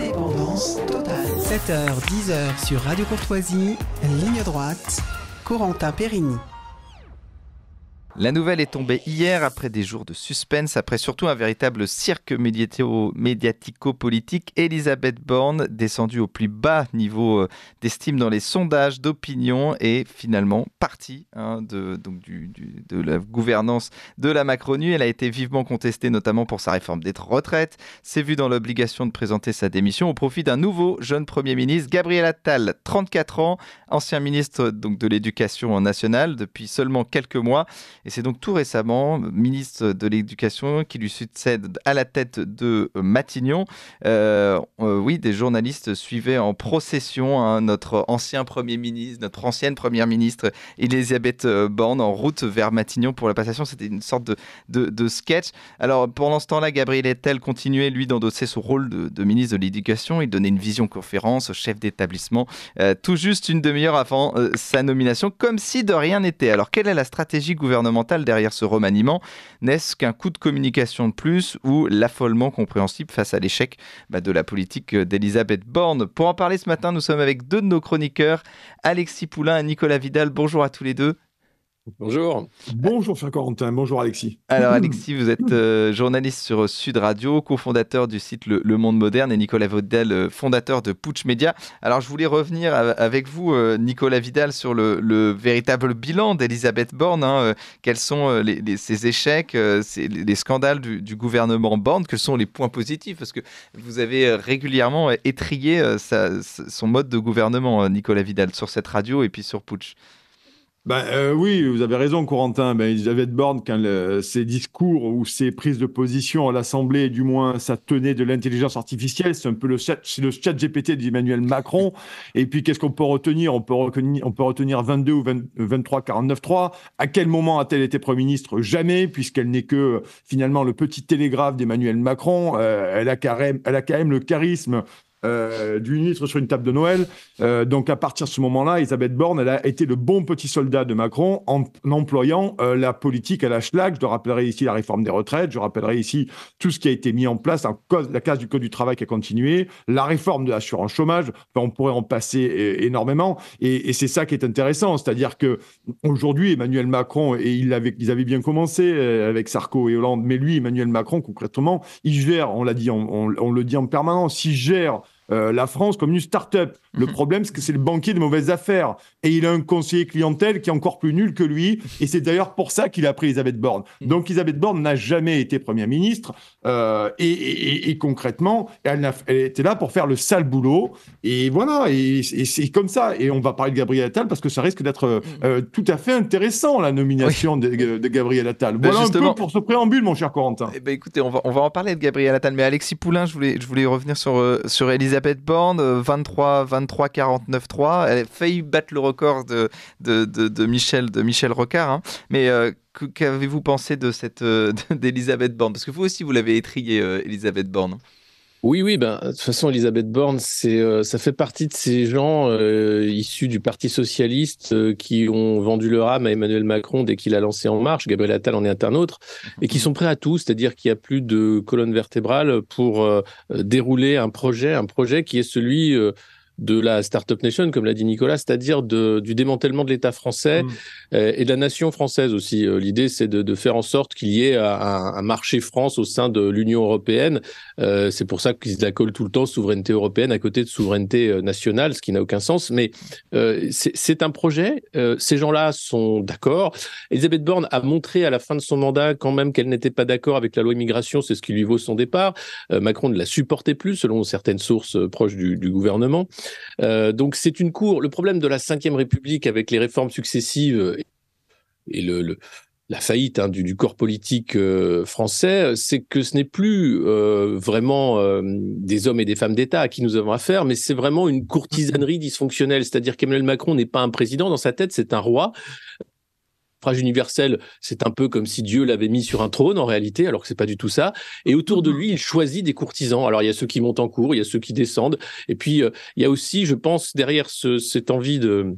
Indépendance totale. 7h, 10h sur Radio Courtoisie, ligne droite, Corentin Périgny la nouvelle est tombée hier après des jours de suspense, après surtout un véritable cirque médiatico-politique. Elisabeth Borne, descendue au plus bas niveau euh, d'estime dans les sondages d'opinion, est finalement partie hein, de, donc du, de la gouvernance de la Macronie. Elle a été vivement contestée, notamment pour sa réforme des retraites. C'est vu dans l'obligation de présenter sa démission au profit d'un nouveau jeune Premier ministre, Gabriel Attal, 34 ans, ancien ministre donc, de l'Éducation nationale depuis seulement quelques mois et c'est donc tout récemment, ministre de l'Éducation, qui lui succède à la tête de euh, Matignon. Euh, euh, oui, des journalistes suivaient en procession hein, notre ancien Premier ministre, notre ancienne Première ministre, Elisabeth Borne, en route vers Matignon pour la passation. C'était une sorte de, de, sketch. Alors, pendant ce temps-là, Gabriel Attal continuait, lui, d'endosser son rôle de, ministre de l'Éducation. Il donnait une vision conférence, au chef d'établissement, tout juste une demi-heure avant sa nomination, comme si de rien n'était. Alors, quelle est la stratégie gouvernementale derrière ce remaniement. N'est-ce qu'un coup de communication de plus ou l'affolement compréhensible face à l'échec bah, de la politique d'Elisabeth Borne Pour en parler ce matin, nous sommes avec deux de nos chroniqueurs, Alexis Poulain et Nicolas Vidal. Bonjour à tous les deux. Bonjour. Bonjour François Corentin, bonjour Alexis. Alors hmm. Alexis, vous êtes euh, journaliste sur euh, Sud Radio, cofondateur du site le, Monde Moderne et Nicolas Vaudel, euh, fondateur de Pouch Media. Alors je voulais revenir avec vous, Nicolas Vidal, sur le, véritable bilan d'Elisabeth Borne. Hein, quels sont les, ses échecs, les scandales du, gouvernement Borne Que sont les points positifs Parce que vous avez régulièrement étrié son mode de gouvernement, Nicolas Vidal, sur cette radio et puis sur Pouch. Ben, oui, vous avez raison, Corentin. Ben, de Borne, quand le, ses discours ou ses prises de position à l'Assemblée, du moins, ça tenait de l'intelligence artificielle. C'est un peu le chat, le chat GPT d'Emmanuel Macron. Et puis, qu'est-ce qu'on peut retenir on peut retenir, on peut retenir 22 ou 23, 49, 3. À quel moment a-t-elle été Premier ministre Jamais, puisqu'elle n'est que finalement le petit télégraphe d'Emmanuel Macron. Euh, elle, a elle a quand même le charisme du euh, d'une sur une table de Noël. Euh, donc à partir de ce moment-là, Elisabeth Borne, elle a été le bon petit soldat de Macron en, employant euh, la politique à la schlag. Je rappellerai ici la réforme des retraites, je rappellerai ici tout ce qui a été mis en place, la case du Code du travail qui a continué, la réforme de l'assurance chômage, on pourrait en passer énormément. Et, c'est ça qui est intéressant, c'est-à-dire que aujourd'hui, Emmanuel Macron, et il avait, ils avaient bien commencé avec Sarko et Hollande, mais lui, Emmanuel Macron, concrètement, il gère, on l'a dit, on, on le dit en permanence, il gère euh, la France comme une start-up. Le mhm. problème, c'est que c'est le banquier de mauvaises affaires. Et il a un conseiller clientèle qui est encore plus nul que lui. Et c'est d'ailleurs pour ça qu'il a pris Elisabeth Borne. Mhm. Donc Elisabeth Borne n'a jamais été Première ministre. Euh, et, concrètement, elle, était là pour faire le sale boulot. Et voilà, et, c'est comme ça. Et on va parler de Gabriel Attal parce que ça risque d'être mhm. euh, tout à fait intéressant, la nomination de, Gabriel Attal. Ben voilà pour ce préambule, mon cher Corentin. Eh ben, écoutez, on va, en parler de Gabriel Attal. Mais Alexis Poulain, je voulais, je revenir sur, sur Elisabeth Elisabeth Borne, 23, 23, 49, 3. Elle a failli battre le record de, de, de, Michel, de Michel Rocard. Hein. Mais euh, qu'avez-vous pensé de cette euh, d'Elisabeth Borne Parce que vous aussi, vous l'avez étriée, euh, Elisabeth Borne. Oui, oui, ben, de toute façon, Elisabeth Borne, euh, ça fait partie de ces gens euh, issus du Parti socialiste euh, qui ont vendu leur âme à Emmanuel Macron dès qu'il a lancé En Marche, Gabriel Attal en est un autre, et qui sont prêts à tout, c'est-à-dire qu'il n'y a plus de colonne vertébrale pour dérouler un projet, un projet qui est celui de la Startup Nation, comme l'a dit Nicolas, c'est-à-dire du démantèlement de l'État français mm. et de la nation française aussi. Euh, l'idée, c'est de, faire en sorte qu'il y ait un, marché France au sein de l'Union européenne. Euh, c'est pour ça qu'ils la tout le temps, souveraineté européenne à côté de souveraineté euh, nationale, ce qui n'a aucun sens. Mais c'est un projet. ces gens-là sont d'accord. Elisabeth Borne a montré à la fin de son mandat quand même qu'elle n'était pas d'accord avec la loi immigration. C'est ce qui lui vaut son départ. Macron ne la supportait plus, selon certaines sources proches du gouvernement. Euh, donc c'est une cour. Le problème de la Ve République avec les réformes successives et le, le la faillite hein, du, corps politique euh, français, c'est que ce n'est plus euh, vraiment des hommes et des femmes d'État à qui nous avons affaire, mais c'est vraiment une courtisanerie dysfonctionnelle. C'est-à-dire qu'Emmanuel Macron n'est pas un président dans sa tête, c'est un roi Phrase universel, c'est un peu comme si Dieu l'avait mis sur un trône en réalité, alors que c'est pas du tout ça. Et autour de mhm. lui, il choisit des courtisans. Alors il y a ceux qui montent en cours, il y a ceux qui descendent, et puis euh, il y a aussi, je pense, derrière cette envie de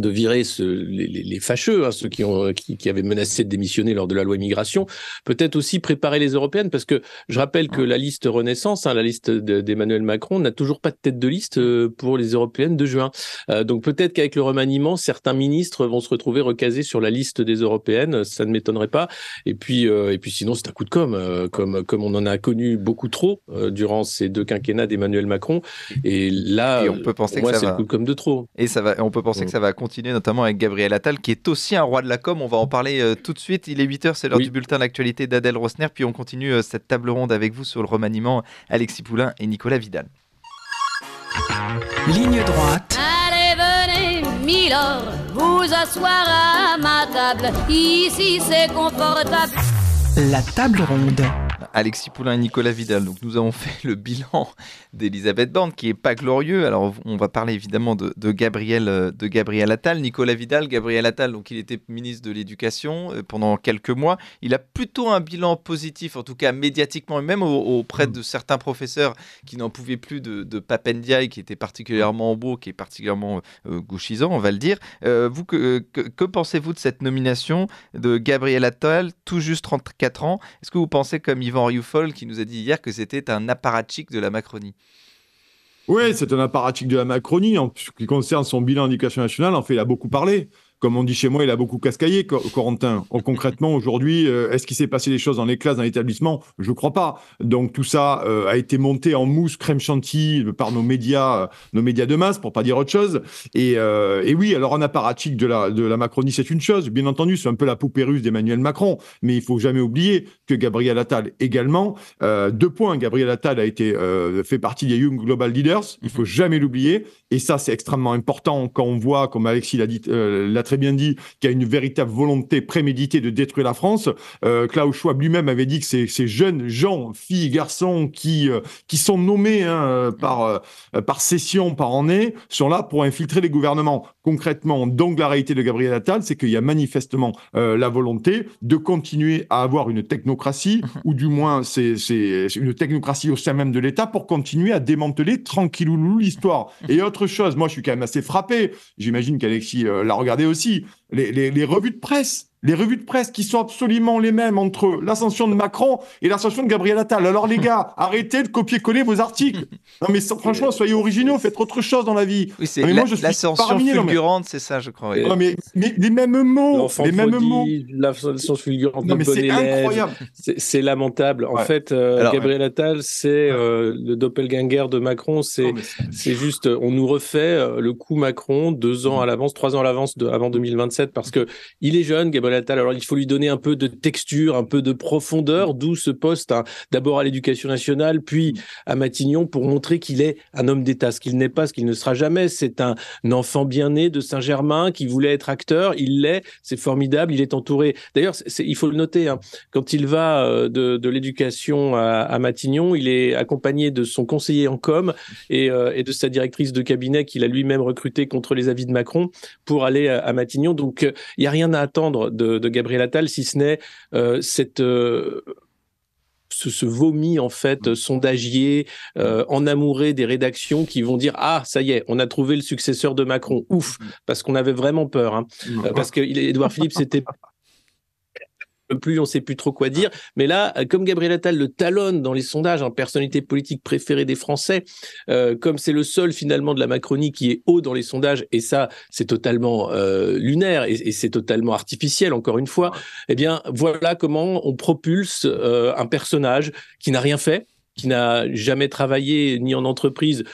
de virer ce, les, fâcheux, hein, ceux qui, ont, qui, avaient menacé de démissionner lors de la loi immigration, peut-être aussi préparer les européennes, parce que je rappelle que la liste Renaissance, hein, la liste d'Emmanuel Macron, n'a toujours pas de tête de liste euh, pour les européennes de juin. Euh, donc peut-être qu'avec le remaniement, certains ministres vont se retrouver recasés sur la liste des européennes, ça ne m'étonnerait pas. Et puis, euh, et puis sinon, c'est un coup de com', comme, comme on en a connu beaucoup trop durant ces deux quinquennats d'Emmanuel Macron. Et là, on peut penser que ça va. coup de com' de trop. Et ça va, on peut penser mm. que ça va continuer, notamment avec Gabriel Attal, qui est aussi un roi de la com. On va en parler euh, tout de suite. Il est 8h, c'est l'heure du bulletin d'actualité d'Adèle Rosner. Puis on continue euh, cette table ronde avec vous sur le remaniement Alexis Poulain et Nicolas Vidal. Ligne droite. Allez, venez, Milord, vous asseoir à ma table. Ici, c'est confortable. La table ronde. Alexis Poulain et Nicolas Vidal. Donc nous avons fait le bilan d'Elisabeth Borne qui est pas glorieux. Alors on va parler évidemment de, Gabriel euh, de Gabriel Attal, Nicolas Vidal, Gabriel Attal. Donc il était ministre de l'Éducation euh, pendant quelques mois. Il a plutôt un bilan positif, en tout cas médiatiquement et même auprès mm. de certains professeurs qui n'en pouvaient plus de, de Papendiaï qui était particulièrement beau, qui est particulièrement euh, gauchisant, on va le dire. vous que, que, que pensez-vous de cette nomination de Gabriel Attal, tout juste 34 ans Est-ce que vous pensez comme Yvan Henri qui nous a dit hier que c'était un apparatchik de la Macronie. Oui, c'est un apparatchik de la Macronie. En ce qui concerne son bilan d'éducation nationale, en fait, il a beaucoup parlé comme on dit chez moi, il a beaucoup cascaillé, Corentin. Oh, concrètement, aujourd'hui, euh, est-ce qu'il s'est passé des choses dans les classes, dans l'établissement Je ne crois pas. Donc tout ça euh, a été monté en mousse, crème chantilly euh, par nos médias, nos médias de masse, pour pas dire autre chose. Et, oui, alors un apparatchik de la, de la Macronie, c'est une chose. Bien entendu, c'est un peu la poupée russe d'Emmanuel Macron. Mais il faut jamais oublier que Gabriel Attal également, deux points, Gabriel Attal a été, fait partie des Young Global Leaders, il faut mhm. jamais l'oublier. Et ça, c'est extrêmement important quand on voit, comme Alexis l'a dit, l'a très bien dit, qu'il y a une véritable volonté préméditée de détruire la France. Euh, Klaus Schwab lui-même avait dit que ces, ces, jeunes gens, filles, garçons qui, euh, qui sont nommés hein, par, euh, par session, par année, sont là pour infiltrer les gouvernements. Concrètement, donc la réalité de Gabriel Attal, c'est qu'il y a manifestement euh, la volonté de continuer à avoir une technocratie, mhm. ou du moins c'est une technocratie au sein même de l'État, pour continuer à démanteler tranquillou l'histoire. Et autre chose, moi je suis quand même assez frappé, j'imagine qu'Alexis l'a regardé aussi, les revues de presse les revues de presse qui sont absolument les mêmes entre l'ascension de Macron et l'ascension de Gabriel Attal. Alors les gars, arrêtez de copier-coller vos articles. Non mais franchement, soyez originaux, faites autre chose dans la vie. Oui, c'est l'ascension fulgurante, c'est ça, je crois. Non, mais, les mêmes mots, les mêmes mots. L'ascension fulgurante, non, mais c'est incroyable. C'est lamentable. En fait, Gabriel Attal, c'est le doppelganger de Macron. C'est c'est juste, euh, on nous refait euh, le coup Macron deux ans à l'avance, trois ans à l'avance avant 2027 parce que il est jeune, Gabriel alors, il faut lui donner un peu de texture, un peu de profondeur, mm. d'où ce poste hein. d'abord à l'éducation nationale, puis mm. à Matignon, pour montrer qu'il est un homme d'État, ce qu'il n'est pas, ce qu'il ne sera jamais. C'est un enfant bien né de Saint-Germain qui voulait être acteur. Il l'est, c'est formidable, il est entouré. D'ailleurs, il faut le noter, hein, quand il va euh, de, l'éducation à, Matignon, il est accompagné de son conseiller en com et, euh, de sa directrice de cabinet qu'il a lui-même recruté contre les avis de Macron pour aller à, Matignon. Donc, euh, il n'y a rien à attendre de, Gabriel Attal, si ce n'est euh, cette euh, ce, vomi en fait mm. sondagier, euh, en enamouré des rédactions qui vont dire ah ça y est on a trouvé le successeur de Macron ouf mm. parce qu'on avait vraiment peur hein. mm. parce que Édouard Philippe c'était plus, on sait plus trop quoi dire. Mais là, euh, comme Gabriel Attal le talonne dans les sondages en hein, personnalité politique préférée des Français, euh, comme c'est le seul finalement de la Macronie qui est haut dans les sondages, et ça, c'est totalement euh, lunaire et, c'est totalement artificiel, encore une fois, eh bien, voilà comment on propulse un personnage qui n'a rien fait, qui n'a jamais travaillé ni en entreprise,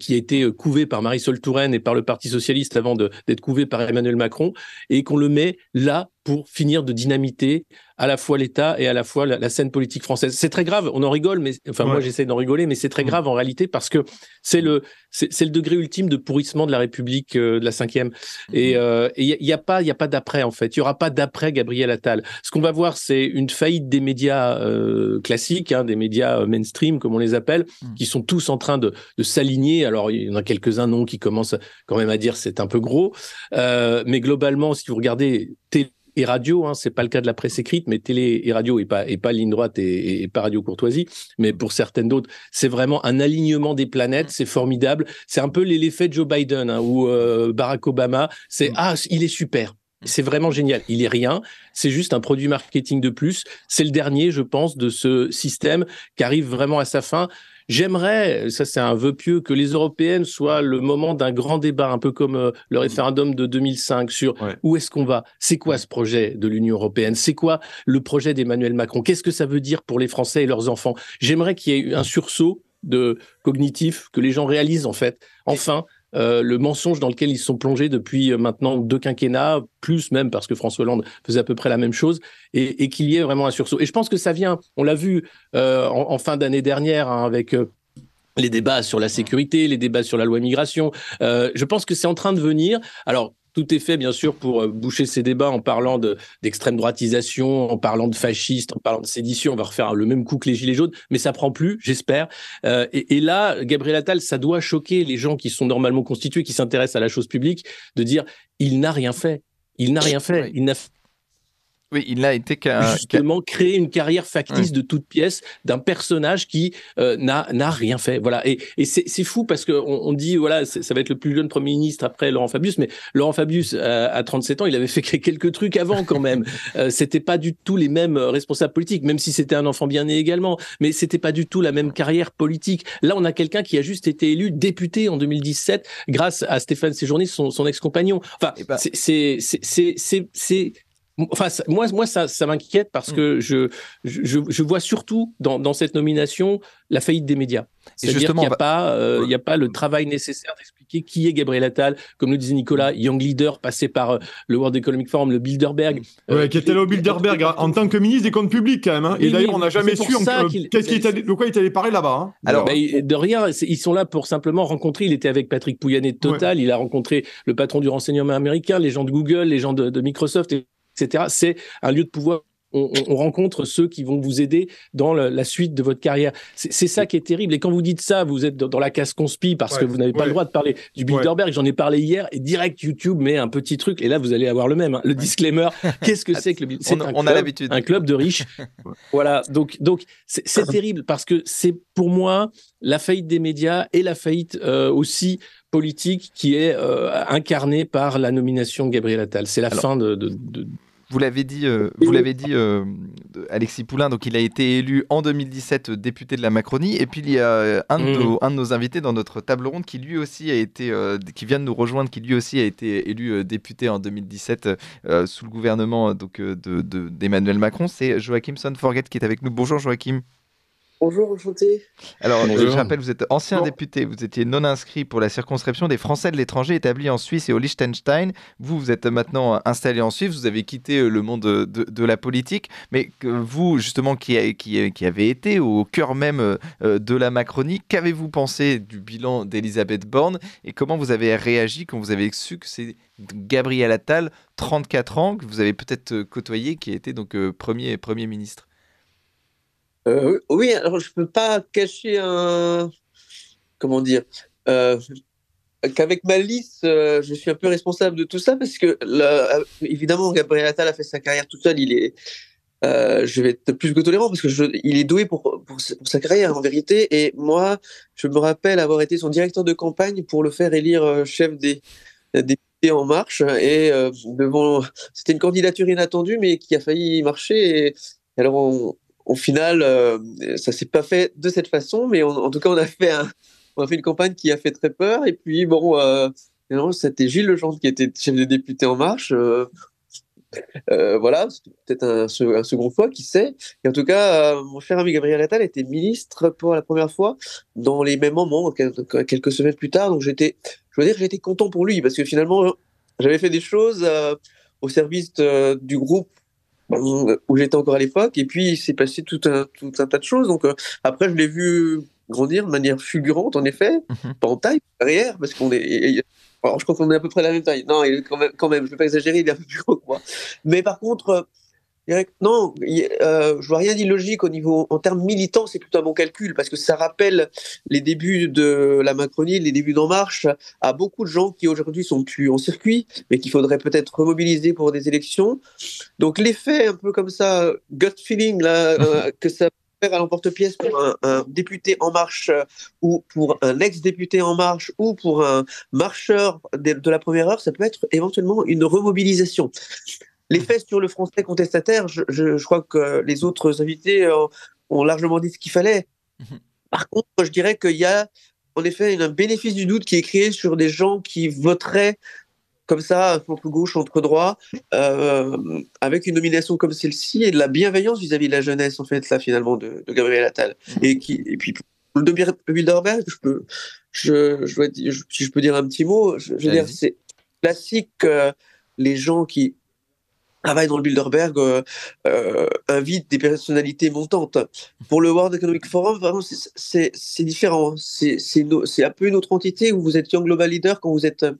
qui a été couvé par Marisol Touraine et par le Parti socialiste avant d'être couvé par Emmanuel Macron, et qu'on le met là pour finir de dynamiter à la fois l'État et à la fois la, scène politique française. C'est très grave, on en rigole, mais enfin moi j'essaie d'en rigoler, mais c'est très mm. grave en réalité parce que c'est le c'est le degré ultime de pourrissement de la République euh, de la cinquième. Mm. Et il euh, n'y y, a pas il y a pas d'après en fait. Il y aura pas d'après Gabriel Attal. Ce qu'on va voir, c'est une faillite des médias euh, classiques, hein, des médias mainstream comme on les appelle, mm. qui sont tous en train de, de s'aligner. Alors il y en a quelques uns non qui commencent quand même à dire c'est un peu gros, mais globalement si vous regardez télé et radio, hein, c'est pas le cas de la presse écrite, mais télé et radio, et pas, et pas ligne droite et, pas radio courtoisie, mais pour certaines d'autres, c'est vraiment un alignement des planètes, mm. c'est formidable. C'est un peu l'effet Joe Biden hein, ou euh, Barack Obama, c'est mm. ah, il est super. Mm. C'est vraiment génial. Il est rien. C'est juste un produit marketing de plus. C'est le dernier, je pense, de ce système qui arrive vraiment à sa fin. J'aimerais, ça c'est un vœu pieux, que les européennes soient le moment d'un grand débat, un peu comme euh, le référendum de 2005 sur où est-ce qu'on va, c'est quoi ce projet de l'Union européenne, c'est quoi le projet d'Emmanuel Macron, qu'est-ce que ça veut dire pour les Français et leurs enfants. J'aimerais qu'il y ait un sursaut de cognitif que les gens réalisent en fait, enfin, euh, le mensonge dans lequel ils sont plongés depuis euh, maintenant deux quinquennats, plus même parce que François Hollande faisait à peu près la même chose, et, qu'il y ait vraiment un sursaut. Et je pense que ça vient, on l'a vu euh, en, fin d'année dernière hein, avec les débats sur la sécurité, les débats sur la loi immigration. je pense que c'est en train de venir. Alors, tout est fait, bien sûr, pour euh, boucher ces débats en parlant d'extrême droitisation, en parlant de fascistes, en parlant de sédition. On va refaire le même coup que les Gilets jaunes, mais ça prend plus, j'espère. Euh, et, là, Gabriel Attal, ça doit choquer les gens qui sont normalement constitués, qui s'intéressent à la chose publique, de dire il n'a rien fait. Il n'a rien fait. Il n'a fait oui, il a été qu'un. Justement, créer une carrière factice de toute pièce d'un personnage qui euh, n'a rien fait. Voilà. Et, c'est fou parce que on dit, voilà, ça va être le plus jeune Premier ministre après Laurent Fabius, mais Laurent Fabius, euh, à 37 ans, il avait fait quelques trucs avant quand même. Euh, c'était pas du tout les mêmes responsables politiques, même si c'était un enfant bien né également, mais c'était pas du tout la même carrière politique. Là, on a quelqu'un qui a juste été élu député en 2017 grâce à Stéphane Séjourné, son, ex-compagnon. Enfin, eh ben c'est c'est moi, moi, ça, ça m'inquiète parce mm. que je, je, vois surtout dans, cette nomination la faillite des médias. C'est-à-dire qu'il n'y a, bah, pas, euh, il y a pas le travail nécessaire d'expliquer qui est Gabriel Attal. Comme le disait Nicolas, mm. young leader passé par euh, le World Economic Forum, le Bilderberg. Mm. Ouais, qui était là au euh, Bilderberg en tant que ministre des Comptes publics, quand même. Hein. Et d'ailleurs, on n'a jamais su quest de quoi il est allé parler là-bas. Hein. Alors, bah, de rien, ils sont là pour simplement rencontrer. Il était avec Patrick Pouyanné de Total. Il a rencontré le patron du renseignement américain, les gens de Google, les gens de, de Microsoft. C'est un lieu de pouvoir on, on, rencontre ceux qui vont vous aider dans la suite de votre carrière. C'est ça qui est terrible. Et quand vous dites ça, vous êtes dans, la casse conspi parce que vous n'avez pas le droit de parler du Bilderberg. J'en ai parlé hier et direct YouTube met un petit truc. Et là, vous allez avoir le même, hein. le disclaimer. Qu'est-ce que c'est que le Bilderberg on, a l'habitude. Un club de riches. voilà. Donc, donc c'est terrible parce que c'est pour moi la faillite des médias et la faillite euh, aussi politique qui est euh, incarnée par la nomination de Gabriel Attal. C'est la fin de, vous l'avez dit, euh, vous l'avez dit euh, Alexis Poulain, donc il a été élu en 2017 député de la Macronie. Et puis il y a euh, mm. un, de, nos, invités dans notre table ronde qui lui aussi a été, qui vient de nous rejoindre, qui lui aussi a été élu député en 2017 sous le gouvernement d'Emmanuel de, Macron. C'est Joachim Sonforget qui est avec nous. Bonjour Joachim. Bonjour, enchanté. Alors, euh, je rappelle, vous êtes ancien député, vous étiez non inscrit pour la circonscription des Français de l'étranger établi en Suisse et au Liechtenstein. Vous, vous êtes maintenant installé en Suisse, vous avez quitté euh, le monde de, la politique, mais vous, justement, qui, qui, avez été au cœur même euh, de la Macronie, qu'avez-vous pensé du bilan d'Elisabeth Borne et comment vous avez réagi quand vous avez su que c'est Gabriel Attal, 34 ans, que vous avez peut-être côtoyé, qui était donc premier, premier ministre euh, oui, alors je peux pas cacher un. Comment dire euh, Qu'avec Malice, euh, je suis un peu responsable de tout ça parce que, évidemment, Gabriel Attal a fait sa carrière tout seul. Il est. je vais être plus que tolérant parce que il est doué pour, sa carrière en vérité et moi je me rappelle avoir été son directeur de campagne pour le faire élire chef des, députés en marche et c'était une candidature inattendue mais qui a failli marcher et alors on, au final, ça euh, ça s'est pas fait de cette façon, mais en tout cas, on a fait un, on a fait une campagne qui a fait très peur. Et puis bon, euh, c'était Gilles Legendre qui était chef des députés En Marche. Euh, euh, voilà, voilà, peut-être un, second fois, qui sait. Et en tout cas, mon cher ami Gabriel Attal était ministre pour la première fois dans les mêmes moments, quelques semaines plus tard. Donc j'étais, je veux dire, j'étais content pour lui parce que finalement, j'avais fait des choses au service du groupe bah, où j'étais encore à l'époque. Et puis, il s'est passé tout un, tout un tas de choses. Donc, euh, après, je l'ai vu grandir de manière fulgurante, en effet, mhm. pas en taille, derrière, parce qu'on est. alors, je crois qu'on est à peu près la même taille. Non, quand même, quand même, je ne vais pas exagérer, il est un peu plus gros que moi. Mais par contre, euh, non, euh, je vois rien d'illogique au niveau en termes militants, c'est plutôt un bon calcul parce que ça rappelle les débuts de la Macronie, les débuts d'En Marche à beaucoup de gens qui aujourd'hui sont plus en circuit, mais qu'il faudrait peut-être remobiliser pour des élections. Donc l'effet un peu comme ça, gut feeling là, ça euh, que ça à l'emporte-pièce pour un, député En Marche ou pour un ex-député En Marche ou pour un marcheur de, la première heure, ça peut être éventuellement une remobilisation. L'effet sur le français contestataire, je, crois que les autres invités ont, largement dit ce qu'il fallait. Mhm. Par contre, je dirais qu'il y a en effet un bénéfice du doute qui est créé sur des gens qui voteraient comme ça, entre gauche, entre droit, euh, avec une nomination comme celle-ci et de la bienveillance vis-à-vis de la jeunesse, en fait, là, finalement, de, Gabriel Attal. Mhm. Et, qui, puis, pour le demi je peux, je, je si je peux dire un petit mot, je, dire, c'est classique que euh, les gens qui travaille dans le Bilderberg euh, euh, invite des personnalités montantes. Pour le World Economic Forum, vraiment, c'est différent. C'est un peu une autre entité où vous êtes Young Global Leader quand vous êtes. Euh,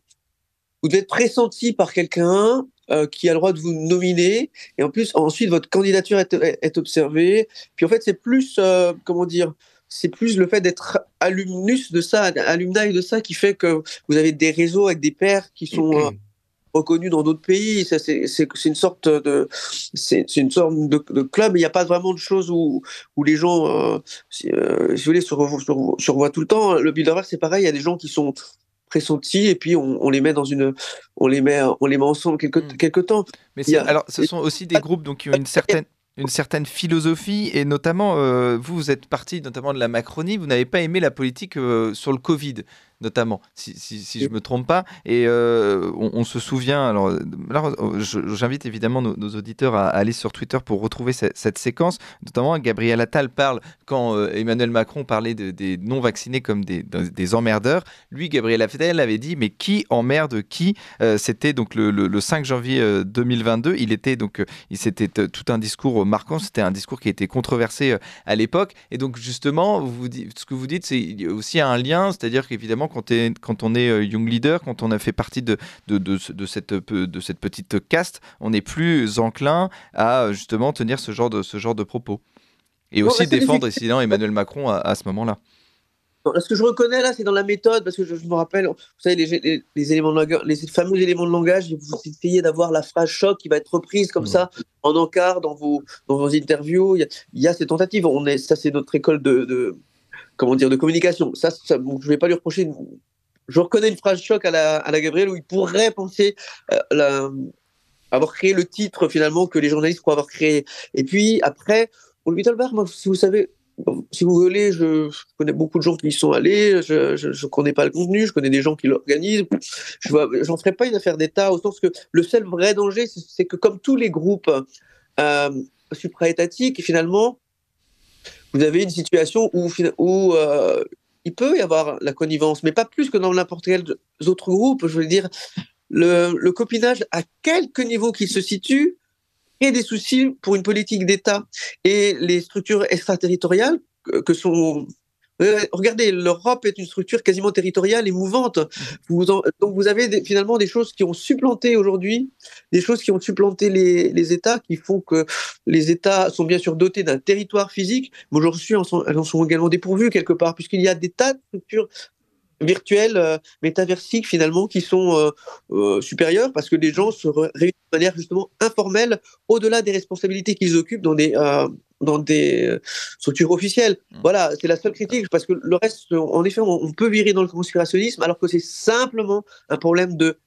vous devez être pressenti par quelqu'un euh, qui a le droit de vous nominer. Et en plus, ensuite, votre candidature est, est observée. Puis en fait, c'est plus. comment dire c'est plus le fait d'être alumnus de ça, alumni de ça, qui fait que vous avez des réseaux avec des pairs qui sont reconnu dans d'autres pays. C'est une sorte de, c'est une sorte de, club. Il n'y a pas vraiment de choses où, les gens, se, revoient, tout le temps. Le Bilderberg, c'est pareil. Il y a des gens qui sont pressentis et puis on, les met dans une, on les met, on les met ensemble quelque, hmm. temps. Mais alors, ce sont aussi des groupes donc qui ont une certaine une certaine philosophie et notamment euh, vous vous êtes parti notamment de la Macronie, vous n'avez pas aimé la politique euh, sur le Covid notamment, si, je ne me trompe pas. Et euh, on, se souvient, alors, j'invite évidemment nos, auditeurs à, aller sur Twitter pour retrouver cette, séquence. Notamment, Gabriel Attal parle, quand euh, Emmanuel Macron parlait des non-vaccinés comme des, emmerdeurs, lui, Gabriel Attal avait dit, mais qui emmerde qui euh, C'était donc le, 5 janvier 2022. Il était donc, il tout un discours marquant, c'était un discours qui était controversé à l'époque. Et donc, justement, vous, ce que vous dites, c'est aussi un lien, c'est-à-dire qu'évidemment, quand, quand on est euh, young leader, quand on a fait partie de, de, cette, de cette petite caste, on est plus enclin à justement tenir ce genre de, ce genre de propos. Et aussi bah, défendre, et Emmanuel Macron à, ce moment-là. Ce que je reconnais là, c'est dans la méthode, parce que je, me rappelle, vous savez, les, éléments de langage, les fameux éléments de langage, vous essayez d'avoir la phrase choc qui va être reprise comme mmh. ça en encart dans vos, vos interviews. Il y, a, ces tentatives. On est, ça, c'est notre école de comment dire, de communication. Ça, je ne vais pas lui reprocher. Je reconnais une phrase choc à la, à Gabriel où il pourrait penser euh, avoir créé le titre finalement que les journalistes croient avoir créé. Et puis après, pour le moi, si vous savez, si vous voulez, je, connais beaucoup de gens qui y sont allés, je ne connais pas le contenu, je connais des gens qui l'organisent. Je n'en ferai pas une affaire d'État, au sens que le seul vrai danger, c'est que comme tous les groupes euh, supra-étatiques, finalement, vous avez une situation où, euh, il peut y avoir la connivence, mais pas plus que dans n'importe quel autre groupe. Je veux dire, le, le copinage, à quelque niveau qu'il se situe, crée des soucis pour une politique d'État. Et les structures extraterritoriales, que sont euh, regardez, l'Europe est une structure quasiment territoriale et mouvante. donc vous avez finalement des choses qui ont supplanté aujourd'hui, des choses qui ont supplanté les, États, qui font que les États sont bien sûr dotés d'un territoire physique, mais aujourd'hui elles en sont également dépourvues quelque part, puisqu'il y a des tas de structures virtuelles, euh, métaversiques finalement, qui sont euh, supérieures, parce que les gens se réunissent de manière justement informelle, au-delà des responsabilités qu'ils occupent dans des dans des euh, structures officielles. Mmh. Voilà, c'est la seule critique, parce que le reste, en effet, on, peut virer dans le conspirationnisme, alors que c'est simplement un problème de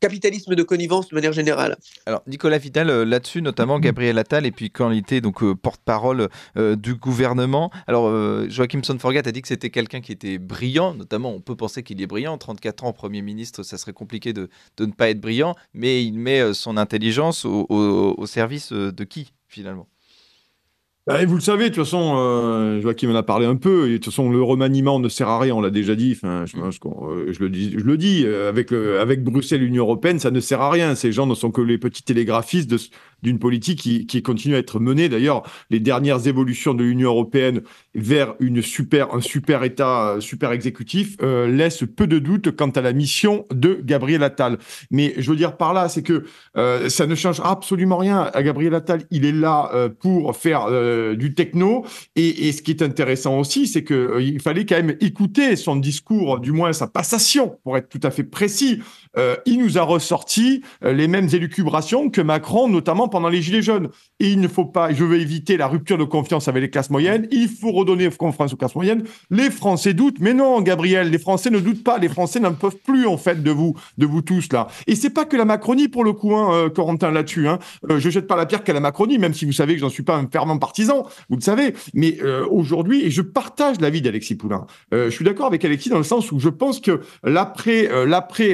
capitalisme de connivence de manière générale. Alors Nicolas Vidal, euh, là-dessus notamment mmh. Gabriel Attal et puis quand il était donc euh, porte-parole du gouvernement. Alors Joachim Sonforgat a dit que c'était quelqu'un qui était brillant, notamment on peut penser qu'il est brillant, 34 ans Premier ministre, ça serait compliqué de, de ne pas être brillant, mais il met son intelligence au, au service de qui finalement bah, vous le savez, de toute façon, euh, Joachim en a parlé un peu. de toute façon, le remaniement ne sert à rien, on l'a déjà dit. Enfin, je, euh, le dis, je le dis euh, avec, avec Bruxelles, l'Union européenne, ça ne sert à rien. Ces gens ne sont que les petits télégraphistes de, d'une politique qui, continue à être menée. D'ailleurs, les dernières évolutions de l'Union européenne vers une super, un super État, euh, super exécutif, euh, laissent peu de doutes quant à la mission de Gabriel Attal. Mais je veux dire par là, c'est que euh, ça ne change absolument rien à Gabriel Attal. Il est là pour faire du techno. Et, et, ce qui est intéressant aussi, c'est que il fallait quand même écouter son discours, du moins sa passation, pour être tout à fait précis euh, il nous a ressorti euh, les mêmes élucubrations que Macron, notamment pendant les Gilets jaunes. Et il ne faut pas, je veux éviter la rupture de confiance avec les classes moyennes, il faut redonner confiance aux classes moyennes. Les Français doutent, mais non, Gabriel, les Français ne doutent pas, les Français n'en peuvent plus, en fait, de vous, de vous tous, là. Et c'est pas que la Macronie, pour le coup, hein, euh, Corentin, là-dessus. Hein. je jette pas la pierre qu'à la Macronie, même si vous savez que j'en suis pas un fervent partisan, vous le savez. Mais aujourd'hui, et je partage l'avis d'Alexis Poulain, je suis d'accord avec Alexis dans le sens où je pense que l'après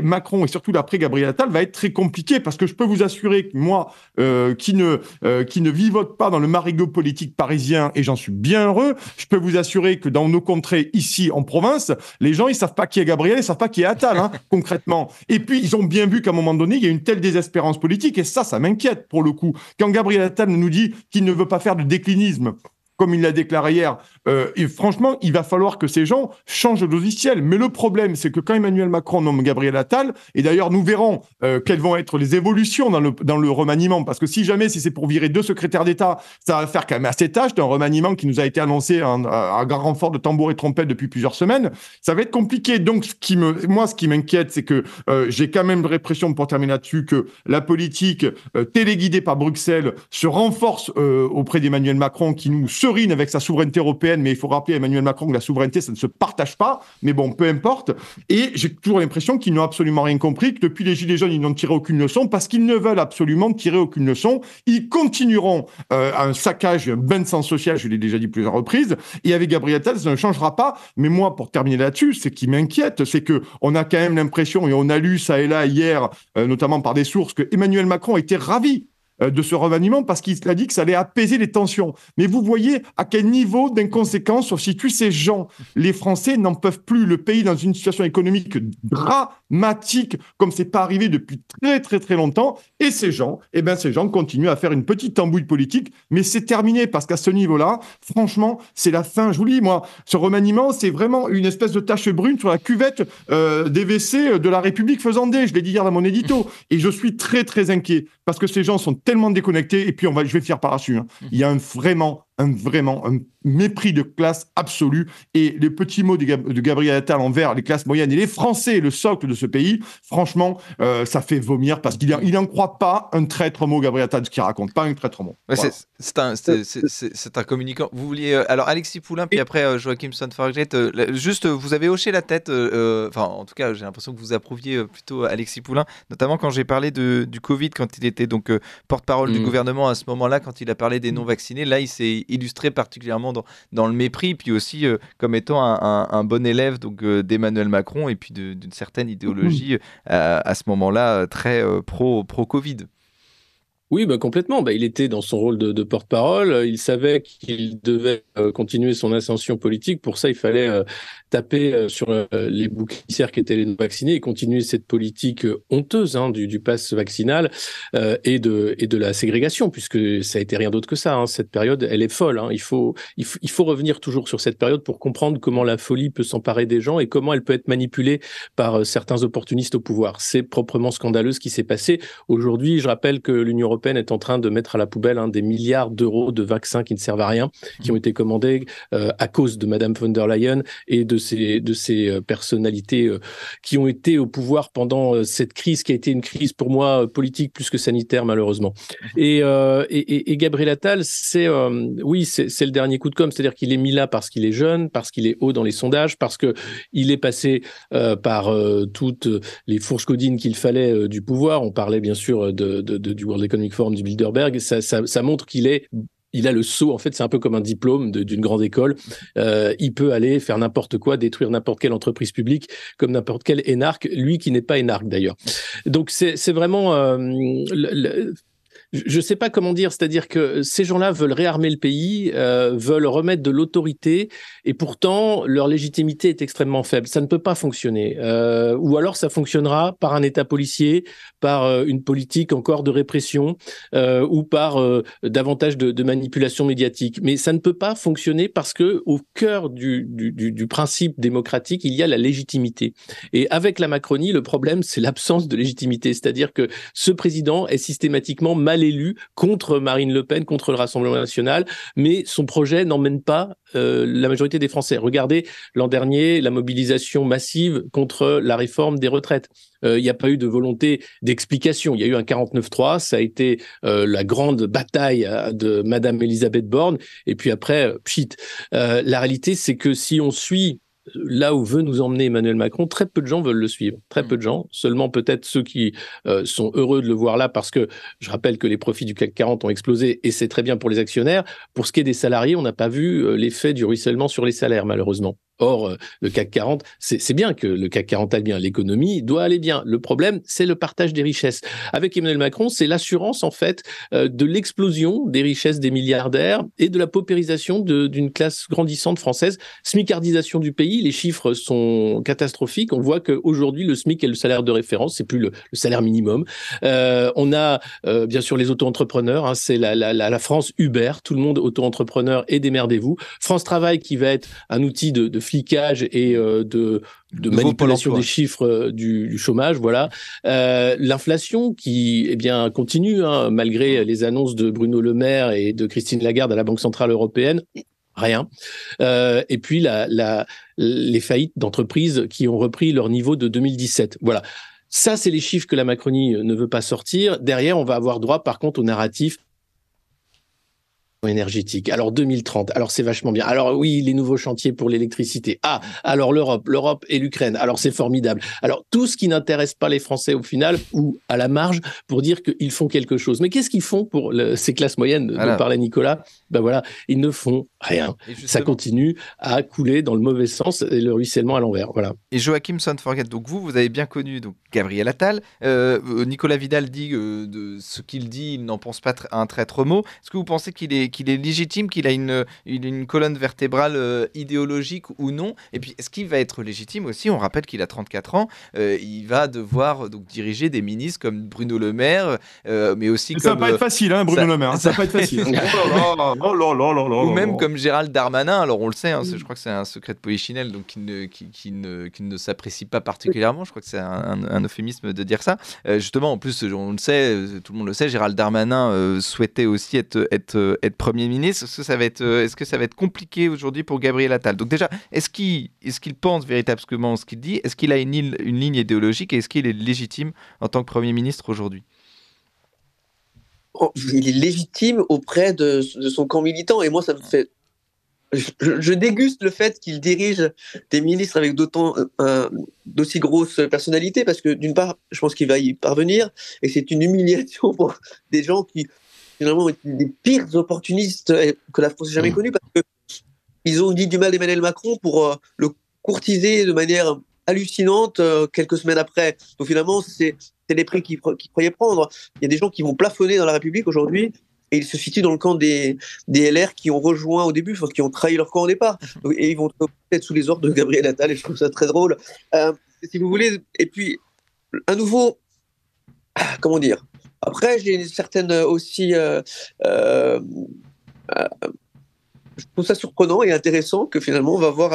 Macron, et surtout l'après Gabriel Attal va être très compliqué parce que je peux vous assurer que moi, euh, qui ne euh, qui ne vivote pas dans le marigot politique parisien et j'en suis bien heureux, je peux vous assurer que dans nos contrées ici en province, les gens ils savent pas qui est Gabriel, ils savent pas qui est Attal hein, concrètement. Et puis ils ont bien vu qu'à un moment donné, il y a une telle désespérance politique et ça, ça m'inquiète pour le coup. Quand Gabriel Attal nous dit qu'il ne veut pas faire de déclinisme comme il l'a déclaré hier. Euh, et franchement, il va falloir que ces gens changent de logiciel. Mais le problème, c'est que quand Emmanuel Macron nomme Gabriel Attal, et d'ailleurs nous verrons euh, quelles vont être les évolutions dans le, dans le remaniement, parce que si jamais, si c'est pour virer deux secrétaires d'État, ça va faire quand même assez tâche d'un remaniement qui nous a été annoncé à, à, grand renfort de tambour et trompette depuis plusieurs semaines, ça va être compliqué. Donc, ce qui me, moi, ce qui m'inquiète, c'est que euh, j'ai quand même l'impression, pour terminer là-dessus, que la politique euh, téléguidée par Bruxelles se renforce euh, auprès d'Emmanuel Macron, qui nous se avec sa souveraineté européenne, mais il faut rappeler à Emmanuel Macron que la souveraineté, ça ne se partage pas, mais bon, peu importe. Et j'ai toujours l'impression qu'ils n'ont absolument rien compris, que depuis les Gilets jaunes, ils n'ont tiré aucune leçon, parce qu'ils ne veulent absolument tirer aucune leçon. Ils continueront à euh, un saccage, un bain de social, je l'ai déjà dit plusieurs reprises, et avec Gabriel Attal, ça ne changera pas. Mais moi, pour terminer là-dessus, ce qui m'inquiète, c'est que on a quand même l'impression, et on a lu ça et là hier, euh, notamment par des sources, que Emmanuel Macron était ravi euh, de ce remaniement parce qu'il a dit que ça allait apaiser les tensions. Mais vous voyez à quel niveau d'inconséquence se situent ces gens. Les Français n'en peuvent plus. Le pays dans une situation économique dramatique matique comme c'est pas arrivé depuis très très très longtemps. Et ces gens, eh ben ces gens continuent à faire une petite tambouille politique, mais c'est terminé parce qu'à ce niveau-là, franchement, c'est la fin. Je vous dis, moi, ce remaniement, c'est vraiment une espèce de tache brune sur la cuvette euh, des WC de la République faisandée. Je l'ai dit hier dans mon édito, et je suis très très inquiet parce que ces gens sont tellement déconnectés. Et puis on va, je vais faire par hein. mmh. Il y a un, vraiment un, vraiment un mépris de classe absolu. Et les petits mots de, de, Gabriel Attal envers les classes moyennes et les Français, le socle de ce pays, franchement, euh, ça fait vomir parce qu'il n'en croit pas un traître mot, Gabriel Attal, ce raconte, pas un traître mot. C'est un, un, communicant. Vous vouliez. Euh, alors, Alexis Poulain, puis après euh, Joachim juste, vous avez hoché la tête, enfin, en tout cas, j'ai l'impression que vous approuviez plutôt Alexis Poulain, notamment quand j'ai parlé de, du Covid, quand il était donc porte-parole du mm. gouvernement à ce moment-là, quand il a parlé des non-vaccinés. Là, il s'est illustré particulièrement dans, le mépris, puis aussi euh, comme étant un, bon élève donc euh, d'Emmanuel Macron et puis d'une certaine idéologie mmh. euh, à, ce moment-là très pro pro Covid. Oui, bah complètement. Bah, il était dans son rôle de, porte-parole. Il savait qu'il devait continuer son ascension politique. Pour ça, il fallait taper euh, sur euh, les bouclières qui étaient les non-vaccinés et continuer cette politique euh, honteuse hein, du, du pass vaccinal et, de, et de la ségrégation, puisque ça a été rien d'autre que ça. Hein. Cette période, elle est folle. Hein. Il, faut, il, faut revenir toujours sur cette période pour comprendre comment la folie peut s'emparer des gens et comment elle peut être manipulée par certains opportunistes au pouvoir. C'est proprement scandaleux ce qui s'est passé. Aujourd'hui, je rappelle que l'Union européenne est en train de mettre à la poubelle des milliards d'euros de vaccins qui ne servent à rien, qui mmh. ont été commandés à cause de Madame von der Leyen et de de ces, euh, personnalités euh, qui ont été au pouvoir pendant euh, cette crise qui a été une crise pour moi politique plus que sanitaire malheureusement. Mhm. Et, Gabriel Attal, c'est oui, c'est le dernier coup de com', c'est-à-dire qu'il est mis là parce qu'il est jeune, parce qu'il est haut dans les sondages, parce que il est passé par toutes les fourches codines qu'il fallait du pouvoir. On parlait bien sûr du World Economic Forum, du Bilderberg. ça montre qu'il est il a le sceau, en fait, c'est un peu comme un diplôme d'une grande école. Euh, il peut aller faire n'importe quoi, détruire n'importe quelle entreprise publique, comme n'importe quel énarque, lui qui n'est pas énarque d'ailleurs. Donc c'est vraiment euh, je ne sais pas comment dire, c'est-à-dire que euh, ces gens-là veulent réarmer le pays, euh, veulent remettre de l'autorité, et pourtant leur légitimité est extrêmement faible. Ça ne peut pas fonctionner. Euh, ou alors ça fonctionnera par un État policier, par une politique encore de répression, ou par davantage de, manipulation médiatique. Mais ça ne peut pas fonctionner parce que au cœur du, du principe démocratique, il y a la légitimité. Et avec la Macronie, le problème, c'est l'absence de légitimité, c'est-à-dire que ce président est systématiquement mal l'élu contre Marine Le Pen, contre le Rassemblement national, mais son projet n'emmène pas euh, la majorité des Français. Regardez l'an dernier la mobilisation massive contre la réforme des retraites. Euh, il n'y a pas eu de volonté d'explication. Il y a eu un 49-3, ça a été euh, la grande bataille de Madame Elisabeth Borne, et puis après, pchit. la réalité, c'est que si on suit là où veut nous emmener Emmanuel Macron, très peu de gens veulent le suivre. Très mm. peu de gens, seulement peut-être ceux qui euh, sont heureux de le voir là, parce que je rappelle que les profits du CAC 40 ont explosé et c'est très bien pour les actionnaires. Pour ce qui est des salariés, on n'a pas vu euh, l'effet du ruissellement sur les salaires, malheureusement. Or, euh, le CAC 40, c'est bien que le CAC 40 aille bien, l'économie doit aller bien. Le problème, c'est le partage des richesses. Avec Emmanuel Macron, c'est l'assurance, en fait, euh, de l'explosion des richesses des milliardaires et de la paupérisation d'une classe grandissante française. Smicardisation du pays, les chiffres sont catastrophiques. On voit qu'aujourd'hui, le SMIC est le salaire de référence, c'est plus le, salaire minimum. Euh, on a, bien sûr, les auto-entrepreneurs, hein, c'est la, France Uber, tout le monde auto-entrepreneur et démerdez-vous. France Travail qui va être un outil de flicage et euh, de, de manipulation des chiffres euh, du, chômage, voilà. Euh, l'inflation qui eh bien, continue, hein, malgré ah. les annonces de Bruno Le Maire et de Christine Lagarde à la Banque Centrale Européenne, rien. et puis la, les faillites d'entreprises qui ont repris leur niveau de 2017. Voilà. Ça, c'est les chiffres que la Macronie ne veut pas sortir. Derrière, on va avoir droit, par contre, au narratif énergétique. Alors 2030, alors c'est vachement bien. Alors oui, les nouveaux chantiers pour l'électricité. Ah, alors l'Europe, l'Europe et l'Ukraine. Alors c'est formidable. Alors tout ce qui n'intéresse pas les Français au final ou à la marge pour dire qu'ils font quelque chose. Mais qu'est-ce qu'ils font pour ces classes moyennes de parler Nicolas Ben voilà, ils ne font rien. Ça continue à couler dans le mauvais sens et le ruissellement à l'envers. Voilà. Et Joachim forget. donc vous, vous avez bien connu donc Gabriel Attal. Euh, Nicolas Vidal dit euh, de ce qu'il dit, il n'en pense pas un traître mot. Est-ce que vous pensez qu'il est qu'il est légitime, qu'il a une, une, colonne vertébrale euh, idéologique ou non. Et puis, est-ce qu'il va être légitime aussi On rappelle qu'il a 34 ans. Euh, il va devoir donc diriger des ministres comme Bruno Le Maire, euh, mais aussi comme. Hein, hein. Ça va pas être facile, hein, Bruno Le Maire. Ça, va pas être facile. Ou même oh comme Gérald Darmanin. Alors, on le sait, hein, mm. je crois que c'est un secret de polichinelle, donc qui ne, qui, ne, s'apprécie pas particulièrement. Je crois que c'est un, euphémisme de dire ça. justement, en plus, on le sait, tout le monde le sait, Gérald Darmanin souhaitait aussi être Premier ministre euh, Est-ce que ça va être, compliqué aujourd'hui pour Gabriel Attal Donc déjà, est-ce qu'il, pense véritablement ce qu'il dit Est-ce qu'il a une, ligne idéologique et est-ce qu'il est légitime en tant que Premier ministre aujourd'hui oh, il est légitime auprès de, son camp militant. Et moi, ça me fait je, déguste le fait qu'il dirige des ministres avec euh, d'aussi grosse personnalité parce que d'une part, je pense qu'il va y parvenir et c'est une humiliation pour des gens qui finalement des pires opportunistes euh, que la France ait jamais mmh. connus parce qu'ils ont dit du mal d'Emmanuel Macron pour euh, le courtiser de manière hallucinante euh, quelques semaines après. Donc finalement, c'est les prix qu'ils croyaient prendre. Il y a des gens qui vont plafonner dans la République aujourd'hui et ils se situent dans le camp des, LR qui ont rejoint au début, enfin, qui ont trahi leur camp au départ. Mmh. et ils vont être sous les ordres de Gabriel Attal et je trouve ça très drôle. si vous voulez, et puis, à nouveau, ah, comment dire, après, j'ai une certaine euh, aussi. Euh, euh, je trouve ça surprenant et intéressant que finalement on va voir,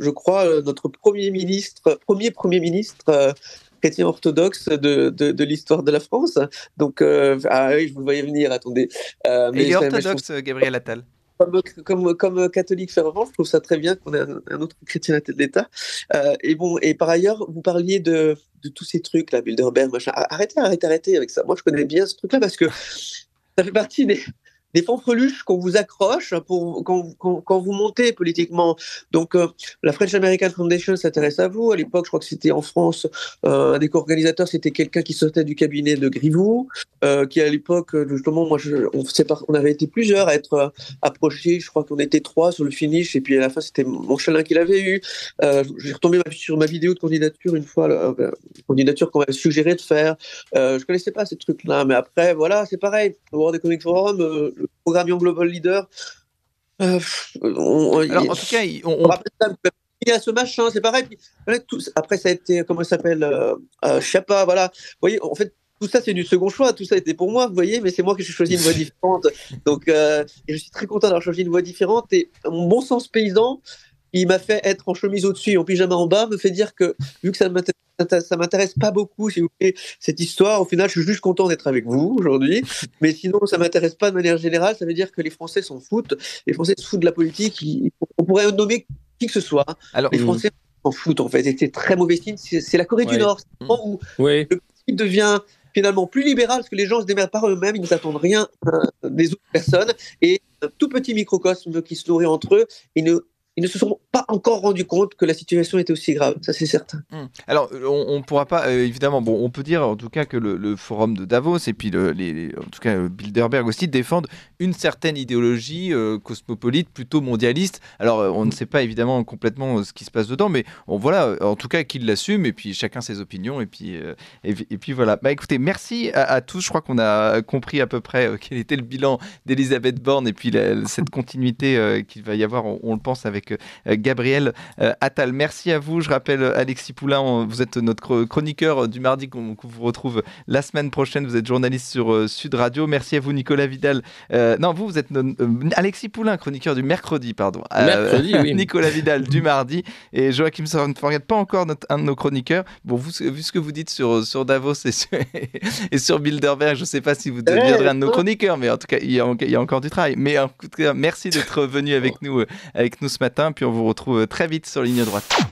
je crois, notre premier ministre, premier premier ministre chrétien orthodoxe de, de, l'histoire de la France. Donc, ah oui, je vous voyais venir, attendez. il est orthodoxe, Gabriel Attal comme, comme, catholique fervent, je trouve ça très bien qu'on ait un, autre chrétien à tête de l'État. Euh, et bon, et par ailleurs, vous parliez de, de tous ces trucs, la Bilderberg, machin. Arrêtez, arrêtez, arrêtez avec ça. Moi, je connais bien ce truc-là parce que ça fait partie des, des fanfreluches qu'on vous accroche pour, quand, vous montez politiquement. Donc, euh, la French American Foundation s'intéresse à vous. À l'époque, je crois que c'était en France, euh, un des co-organisateurs, c'était quelqu'un qui sortait du cabinet de Griveaux, euh, qui à l'époque, justement, moi, je, on, avait été plusieurs à être approchés. Je crois qu'on était trois sur le finish, et puis à la fin, c'était mon chalin qui l'avait eu. J'ai retombé sur ma vidéo de candidature une fois, la, ben, candidature qu'on m'avait suggéré de faire. je connaissais pas ces trucs-là, mais après, voilà, c'est pareil. Au World Economic Forum, le programme Global Leader. Euh, Alors, en tout cas, on, rappelle ça, il y a ce machin, hein, c'est pareil. après, ça a été, comment ça s'appelle euh, euh, Chapa, voilà. Vous voyez, en fait, tout ça, c'est du second choix. Tout ça était pour moi, vous voyez, mais c'est moi qui ai choisi une voie différente. Donc, je suis très content d'avoir choisi une voie différente. Et mon bon sens paysan il m'a fait être en chemise au-dessus et en pyjama en bas, me fait dire que, vu que ça ne m'intéresse pas beaucoup, si vous voulez, cette histoire, au final, je suis juste content d'être avec vous aujourd'hui. Mais sinon, ça ne m'intéresse pas de manière générale. Ça veut dire que les Français s'en foutent. Les Français se foutent de la politique. on pourrait nommer qui que ce soit. les hmm. Français s'en foutent, en fait. c'est très mauvais signe. C'est la Corée du Nord. C'est hmm. où le pays devient finalement plus libéral parce que les gens se démerdent par eux-mêmes, ils ne s'attendent rien euh, des autres personnes. Et un tout petit microcosme qui se nourrit entre eux, ils ne, ils ne se sont encore rendu compte que la situation était aussi grave, ça c'est certain. Hmm. Alors, on ne pourra pas, euh, évidemment, bon, on peut dire en tout cas que le, forum de Davos et puis le, les, en tout cas euh, Bilderberg aussi défendent une certaine idéologie euh, cosmopolite, plutôt mondialiste. Alors, on ne sait pas évidemment complètement ce qui se passe dedans, mais on, voilà, en tout cas qu'ils l'assument et puis chacun ses opinions et puis, et, puis voilà. Bah écoutez, merci à, tous. Je crois qu'on a compris à peu près quel était le bilan d'Elisabeth Borne et puis cette continuité qu'il va y avoir, on, on le pense, avec Gabriel euh, Attal. Merci à vous. Je rappelle, euh, Alexis Poulain, vous êtes notre chroniqueur euh, du mardi qu'on vous retrouve la semaine prochaine. Vous êtes journaliste sur Sud Radio. Merci à vous, Nicolas Vidal. non, vous, vous êtes Alexis Poulain, chroniqueur du mercredi, pardon. Nicolas Vidal du mardi et Joachim Sorenforget, pas encore notre, un de nos chroniqueurs. Bon, vous, vu ce que vous dites sur, sur Davos et sur, Bilderberg, je ne sais pas si vous eh, deviendrez un de nos chroniqueurs, mais en tout cas, il y a, encore du travail. Mais en tout cas, merci d'être venu avec nous, avec nous ce matin. Puis on vous retrouve euh, très vite sur Ligne Droite.